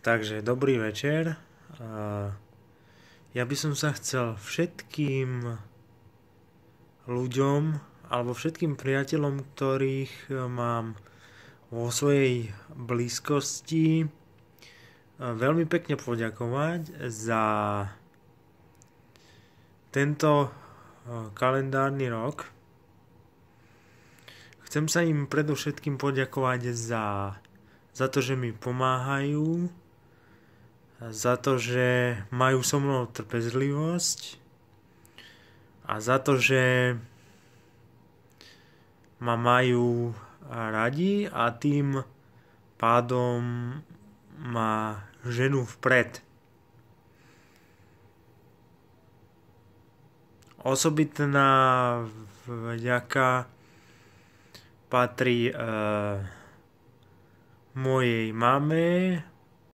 Takže dobrý večer. Ja by som sa chcel všetkým ľuďom alebo všetkým priateľom, ktorých mám vo svojej blízkosti e, veľmi pekne poďakovať za tento e, kalendárny rok. Chcem sa im predovšetkým poďakovať za, za to, že mi pomáhajú za to, že majú so mnou trpezlivosť a za to, že ma majú radi a tým pádom ma ženu vpred. Osobitná vďaka patrí e, mojej mame,